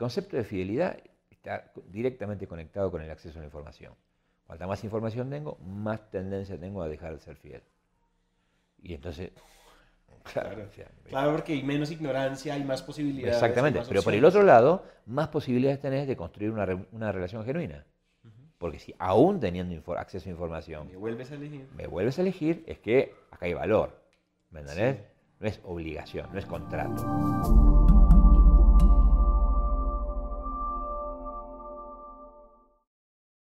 concepto de fidelidad está directamente conectado con el acceso a la información. Cuanta más información tengo, más tendencia tengo a dejar de ser fiel. Y entonces, claro, claro, porque hay menos ignorancia, hay más posibilidades. Exactamente, pero por el otro lado, más posibilidades tenés de construir una, relación genuina. Porque si aún teniendo acceso a información... Me vuelves a elegir. Me vuelves a elegir, es que acá hay valor. ¿Me entendés? No es obligación, no es contrato.